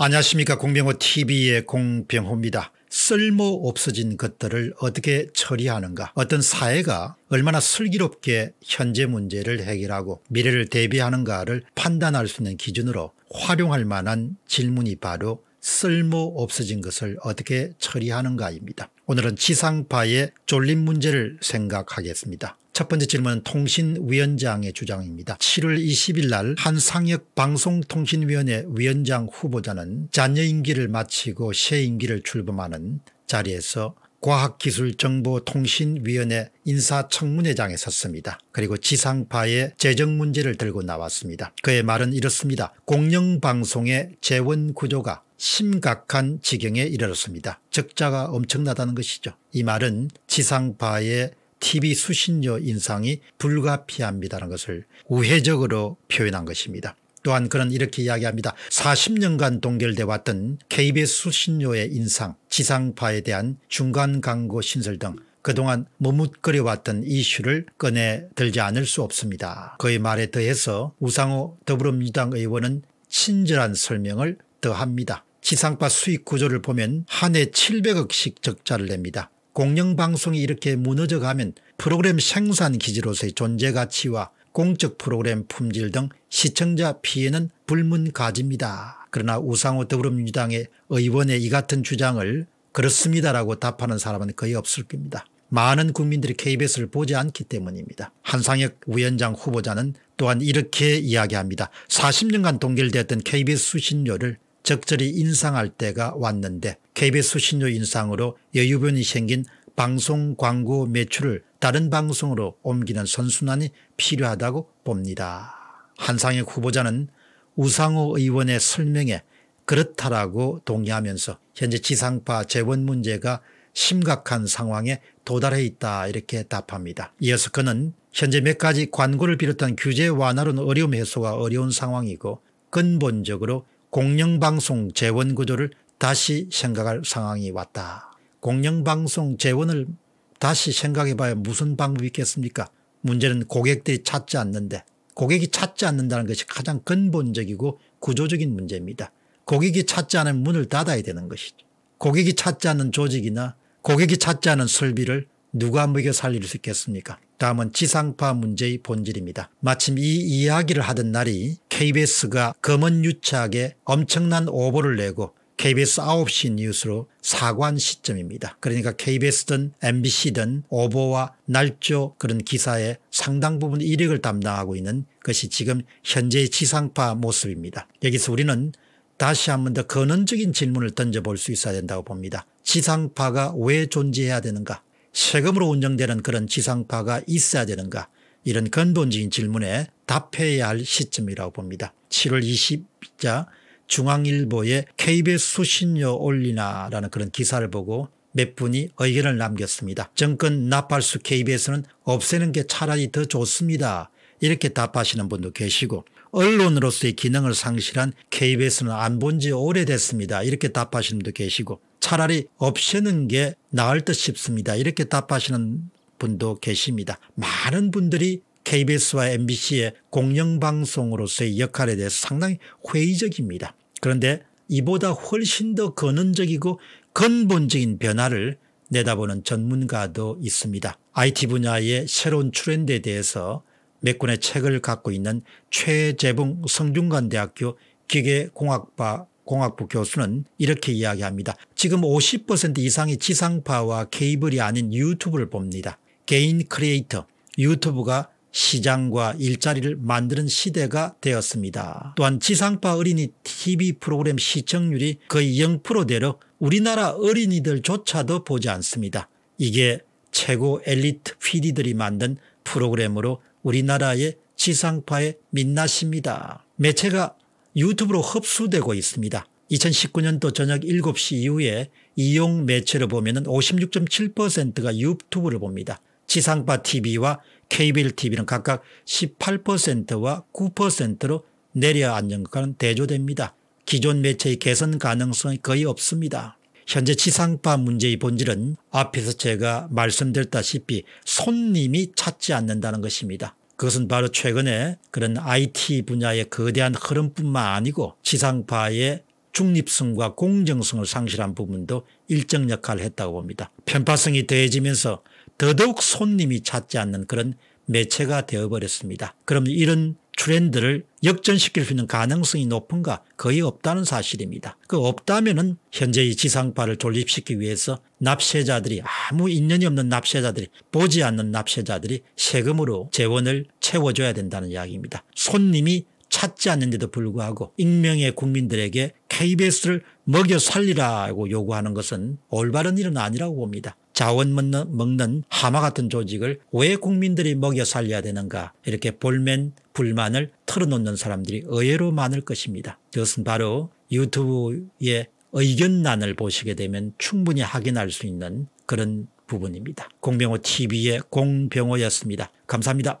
안녕하십니까 공병호TV의 공병호입니다. 쓸모 없어진 것들을 어떻게 처리하는가 어떤 사회가 얼마나 슬기롭게 현재 문제를 해결하고 미래를 대비하는가를 판단할 수 있는 기준으로 활용할 만한 질문이 바로 쓸모 없어진 것을 어떻게 처리하는가입니다. 오늘은 지상파의 졸림 문제를 생각하겠습니다. 첫 번째 질문은 통신위원장의 주장입니다. 7월 20일 날 한상역 방송통신위원회 위원장 후보자는 자녀 임기를 마치고 새 임기를 출범하는 자리에서 과학기술정보통신위원회 인사청문회장에 섰습니다. 그리고 지상파의 재정 문제를 들고 나왔습니다. 그의 말은 이렇습니다. 공영방송의 재원 구조가 심각한 지경에 이르렀습니다. 적자가 엄청나다는 것이죠. 이 말은 지상파의 TV 수신료 인상이 불가피합니다라는 것을 우회적으로 표현한 것입니다. 또한 그는 이렇게 이야기합니다. 40년간 동결돼 왔던 KBS 수신료의 인상, 지상파에 대한 중간 광고 신설 등 그동안 머뭇거려 왔던 이슈를 꺼내 들지 않을 수 없습니다. 그의 말에 더해서 우상호 더불어민주당 의원은 친절한 설명을 더합니다. 지상파 수익 구조를 보면 한 해 700억씩 적자를 냅니다. 공영방송이 이렇게 무너져 가면 프로그램 생산 기지로서의 존재가치와 공적 프로그램 품질 등 시청자 피해는 불문가집니다 그러나 우상호 더불어민주당의 의원의 이 같은 주장을 그렇습니다라고 답하는 사람은 거의 없을 겁니다. 많은 국민들이 KBS를 보지 않기 때문입니다. 한상혁 위원장 후보자는 또한 이렇게 이야기합니다. 40년간 동결됐던 KBS 수신료를 적절히 인상할 때가 왔는데 KBS 신료 인상으로 여유분이 생긴 방송 광고 매출을 다른 방송으로 옮기는 선순환이 필요하다고 봅니다. 한상혁 후보자는 우상호 의원의 설명에 그렇다라고 동의하면서 현재 지상파 재원 문제가 심각한 상황에 도달해 있다 이렇게 답합니다. 이어서 그는 현재 몇 가지 광고를 비롯한 규제 완화로는 어려움 해소가 어려운 상황이고 근본적으로 공영방송 재원 구조를 다시 생각할 상황이 왔다. 공영방송 재원을 다시 생각해봐야 무슨 방법이 있겠습니까 문제는 고객들이 찾지 않는데 고객이 찾지 않는다는 것이 가장 근본적이고 구조적인 문제입니다. 고객이 찾지 않은 문을 닫아야 되는 것이죠. 고객이 찾지 않는 조직이나 고객이 찾지 않은 설비를 누가 먹여 살릴 수 있겠습니까 다음은 지상파 문제의 본질입니다. 마침 이 이야기를 하던 날이 KBS가 검은유착에 엄청난 오보를 내고 KBS 9시 뉴스로 사관 시점입니다. 그러니까 KBS든 MBC든 오보와 날조 그런 기사에 상당 부분 이력을 담당하고 있는 것이 지금 현재의 지상파 모습입니다. 여기서 우리는 다시 한 번 더 근원적인 질문을 던져볼 수 있어야 된다고 봅니다. 지상파가 왜 존재해야 되는가? 세금으로 운영되는 그런 지상파가 있어야 되는가? 이런 근본적인 질문에 답해야 할 시점이라고 봅니다. 7월 20일자 중앙일보에 KBS 수신료 올리나라는 그런 기사를 보고 몇 분이 의견을 남겼습니다. 정권 나팔수 KBS는 없애는 게 차라리 더 좋습니다. 이렇게 답하시는 분도 계시고 언론으로서의 기능을 상실한 KBS는 안 본 지 오래됐습니다. 이렇게 답하시는 분도 계시고 차라리 없애는 게 나을 듯 싶습니다. 이렇게 답하시는 분도 계십니다. 많은 분들이 KBS와 MBC의 공영방송으로서의 역할에 대해서 상당히 회의적입니다. 그런데 이보다 훨씬 더 근원적이고 근본적인 변화를 내다보는 전문가도 있습니다. IT 분야의 새로운 트렌드에 대해서 몇 권의 책을 갖고 있는 최재봉 성균관대학교 기계공학과 공학부 교수는 이렇게 이야기합니다. 지금 50% 이상이 지상파와 케이블이 아닌 유튜브를 봅니다. 개인 크리에이터, 유튜브가 시장과 일자리를 만드는 시대가 되었습니다. 또한 지상파 어린이 TV 프로그램 시청률이 거의 0%대로 우리나라 어린이들조차도 보지 않습니다. 이게 최고 엘리트 PD들이 만든 프로그램으로 우리나라의 지상파의 민낯입니다. 매체가 유튜브로 흡수되고 있습니다. 2019년도 저녁 7시 이후에 이용 매체를 보면 56.7%가 유튜브를 봅니다. 지상파 TV와 KBL TV는 각각 18%와 9%로 내려앉은 것과는 대조됩니다. 기존 매체의 개선 가능성이 거의 없습니다. 현재 지상파 문제의 본질은 앞에서 제가 말씀드렸다시피 손님이 찾지 않는다는 것입니다. 그것은 바로 최근에 그런 IT 분야의 거대한 흐름뿐만 아니고 지상파의 중립성과 공정성을 상실한 부분도 일정 역할을 했다고 봅니다. 편파성이 더해지면서 더더욱 손님이 찾지 않는 그런 매체가 되어버렸습니다. 그럼 이런 트렌드를 역전시킬 수 있는 가능성이 높은가 거의 없다는 사실입니다. 그 없다면은 현재 이 지상파를 존립시키기 위해서 납세자들이 아무 인연이 없는 납세자들이 보지 않는 납세자들이 세금으로 재원을 채워줘야 된다는 이야기입니다. 손님이 찾지 않는데도 불구하고 익명의 국민들에게 KBS를 먹여 살리라고 요구하는 것은 올바른 일은 아니라고 봅니다. 자원 먹는, 먹는 하마 같은 조직을 왜 국민들이 먹여 살려야 되는가 이렇게 볼멘 불만을 털어놓는 사람들이 의외로 많을 것입니다. 이것은 바로 유튜브의 의견란을 보시게 되면 충분히 확인할 수 있는 그런 부분입니다. 공병호 TV의 공병호였습니다. 감사합니다.